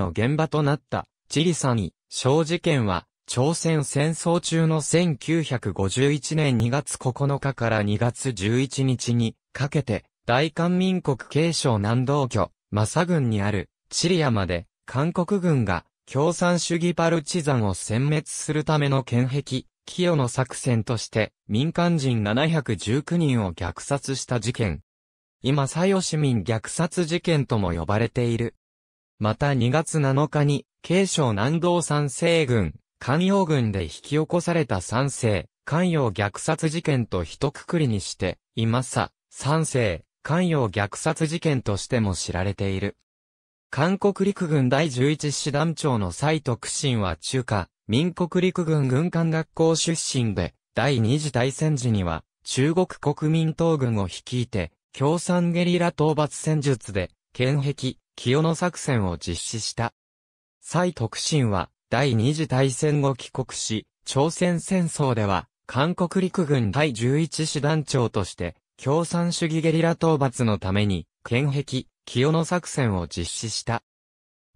の現場となったチリサニ小事件は、朝鮮戦争中の1951年2月9日から2月11日にかけて、大韓民国継承南道居、マサ郡にあるチリ山で、韓国軍が共産主義パルチザンを殲滅するための剣壁、清の作戦として民間人719人を虐殺した事件。今、佐吉民虐殺事件とも呼ばれているまた2月7日に、慶省南道三西軍、関陽軍で引き起こされた三西、関陽虐殺事件と一括りにして、今さ、三西、関陽虐殺事件としても知られている。韓国陸軍第11師団長の蔡徳信は中華、民国陸軍軍艦学校出身で、第二次大戦時には、中国国民党軍を率いて、共産ゲリラ討伐戦術で、剣壁、清野作戦を実施した。蔡徳信は、第二次大戦後帰国し、朝鮮戦争では、韓国陸軍第11師団長として、共産主義ゲリラ討伐のために、剣壁、清野作戦を実施した。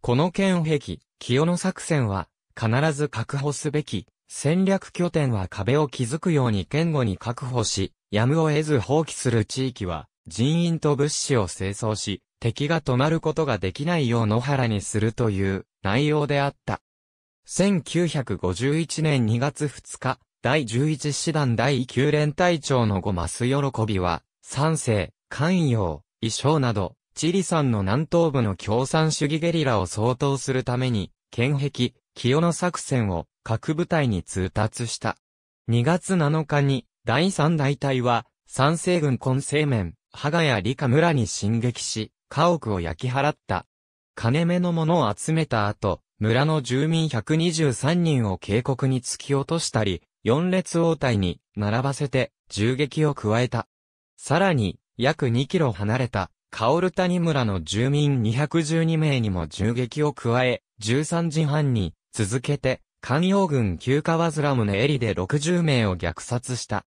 この剣壁、清野作戦は、必ず確保すべき、戦略拠点は壁を築くように堅固に確保し、やむを得ず放棄する地域は、人員と物資を清掃し、敵が止まることができないよう野原にするという内容であった。1951年2月2日、第11師団第9連隊長の五マス喜びは、三世、関陽、衣装など、チリ山の南東部の共産主義ゲリラを相当するために、県壁、清野作戦を各部隊に通達した。2月7日に、第3大隊は、三世軍混成面、羽賀や理科村に進撃し、家屋を焼き払った。金目のものを集めた後、村の住民123人を渓谷に突き落としたり、四列応対に並ばせて銃撃を加えた。さらに、約2キロ離れた、カオル谷村の住民212名にも銃撃を加え、13時半に続けて、関陽軍旧川面むエリで60名を虐殺した。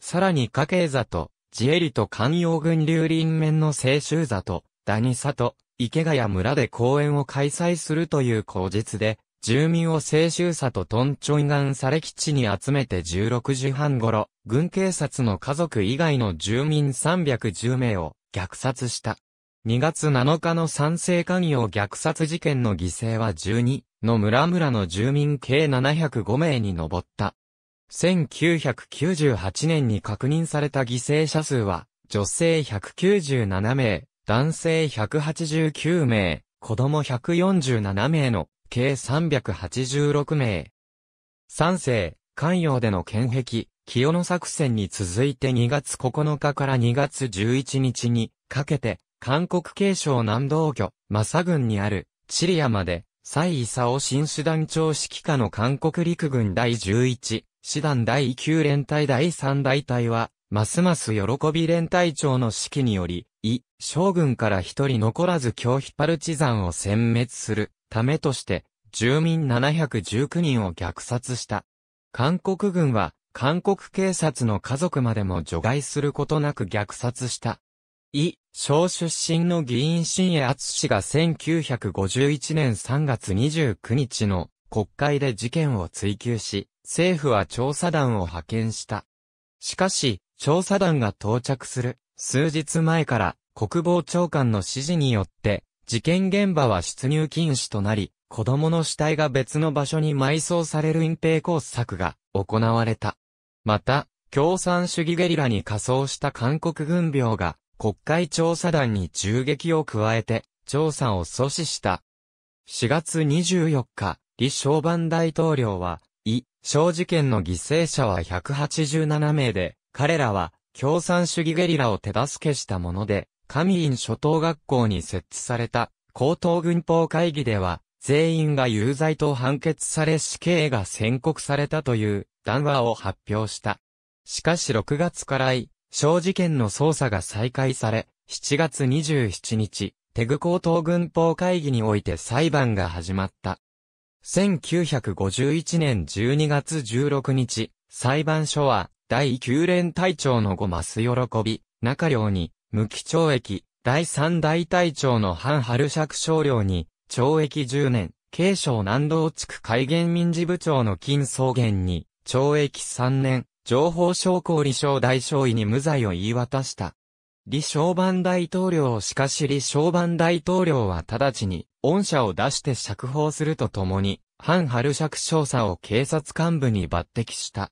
さらに家系座とジエリと関陽軍流林面の清州座と、ダニサと、池谷村で公演を開催するという口実で、住民を清州座とトンチョイガンれ基地に集めて16時半頃、軍警察の家族以外の住民310名を虐殺した。2月7日の賛成関与虐殺事件の犠牲は12の村々の住民計705名に上った。1998年に確認された犠牲者数は、女性197名、男性189名、子供147名の計386名。三世、関陽での剣壁、清野作戦に続いて2月9日から2月11日にかけて、韓国継承南道漁、マサ郡にある、チリアまで、蔡伊佐を新師団長指揮下の韓国陸軍第11師団第9連隊第3大隊は、ますます喜び連隊長の指揮により、い、将軍から一人残らず京ヒパルチザンを殲滅するためとして、住民719人を虐殺した。韓国軍は、韓国警察の家族までも除外することなく虐殺した。イ・小出身の議員新江厚氏が1951年3月29日の国会で事件を追及し、政府は調査団を派遣した。しかし、調査団が到着する数日前から国防長官の指示によって、事件現場は出入禁止となり、子供の死体が別の場所に埋葬される隠蔽工作が行われた。また、共産主義ゲリラに仮装した韓国軍病が国会調査団に銃撃を加えて調査を阻止した。4月24日、李承晩大統領は、イ・小事件の犠牲者は187名で、彼らは共産主義ゲリラを手助けしたもので、神院初等学校に設置された高等軍法会議では、全員が有罪と判決され死刑が宣告されたという談話を発表した。しかし6月からイ・小事件の捜査が再開され、7月27日、テグ高等軍法会議において裁判が始まった。1951年12月16日、裁判所は、第9連隊長の五マス喜び、中領に、無期懲役、第3大隊長の半春釈少領に、懲役10年、軽省南道地区海原民事部長の金草原に、懲役3年、情報将校李承大将尉に無罪を言い渡した。李承晩大統領しかし李承晩大統領は直ちに、恩赦を出して釈放するとともに、反春釈少佐を警察幹部に抜擢した。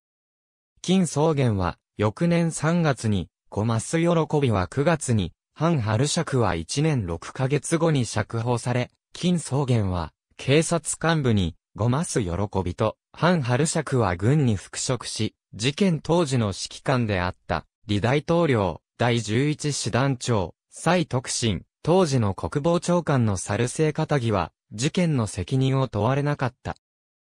金草原は、翌年3月に、小マス喜びは9月に、反春釈は1年6ヶ月後に釈放され、金草原は、警察幹部に、ごます喜びと、反春釈は軍に復職し、事件当時の指揮官であった、李大統領、第11師団長、蔡徳信、当時の国防長官のサルセイ・カタギは、事件の責任を問われなかった。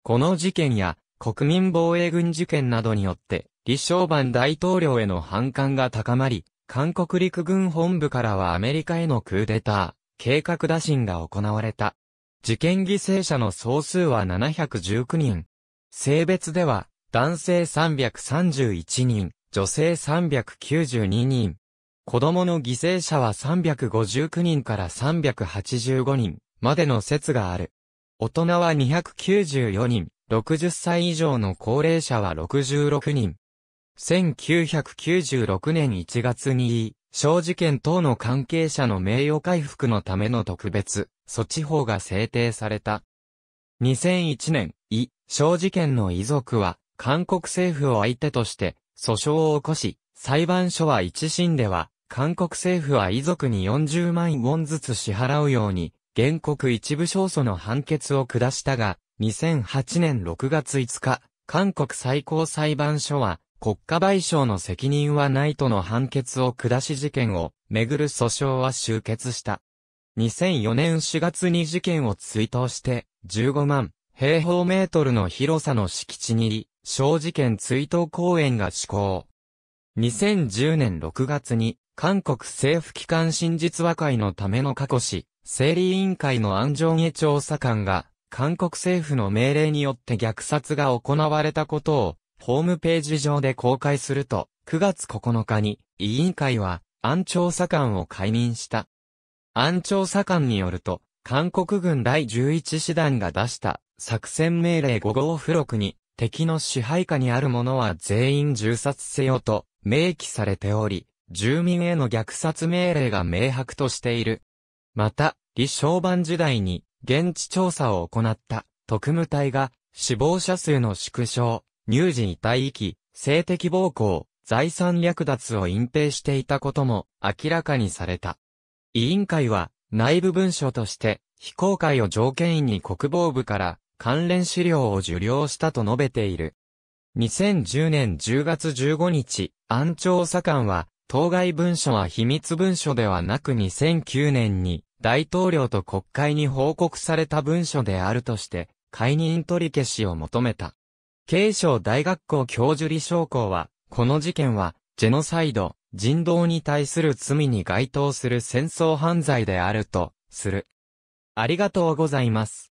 この事件や、国民防衛軍事件などによって、李承晩大統領への反感が高まり、韓国陸軍本部からはアメリカへのクーデター、計画打診が行われた。事件犠牲者の総数は719人。性別では、男性331人、女性392人。子供の犠牲者は359人から385人までの説がある。大人は294人、60歳以上の高齢者は66人。1996年1月に、小事件等の関係者の名誉回復のための特別措置法が制定された。2001年、イ、小事件の遺族は、韓国政府を相手として、訴訟を起こし、裁判所は一審では、韓国政府は遺族に40万ウォンずつ支払うように、原告一部勝訴の判決を下したが、2008年6月5日、韓国最高裁判所は、国家賠償の責任はないとの判決を下し事件をめぐる訴訟は終結した。2004年4月に事件を追悼して、15万平方メートルの広さの敷地に、小事件追悼公園が施行。2010年6月に、韓国政府機関真実和解のための過去し、整理委員会の安城下調査官が、韓国政府の命令によって虐殺が行われたことを、ホームページ上で公開すると、9月9日に、委員会は、安調査官を解任した。安調査官によると、韓国軍第11師団が出した、作戦命令5号付録に、敵の支配下にある者は全員銃殺せよと、明記されており、住民への虐殺命令が明白としている。また、李正晩時代に現地調査を行った特務隊が死亡者数の縮小、乳児遺体遺棄、性的暴行、財産略奪を隠蔽していたことも明らかにされた。委員会は内部文書として非公開を条件に国防部から関連資料を受領したと述べている。2010年10月15日、安庁左官は、当該文書は秘密文書ではなく2009年に大統領と国会に報告された文書であるとして、解任取り消しを求めた。視庁大学校教授李将校は、この事件は、ジェノサイド、人道に対する罪に該当する戦争犯罪であると、する。ありがとうございます。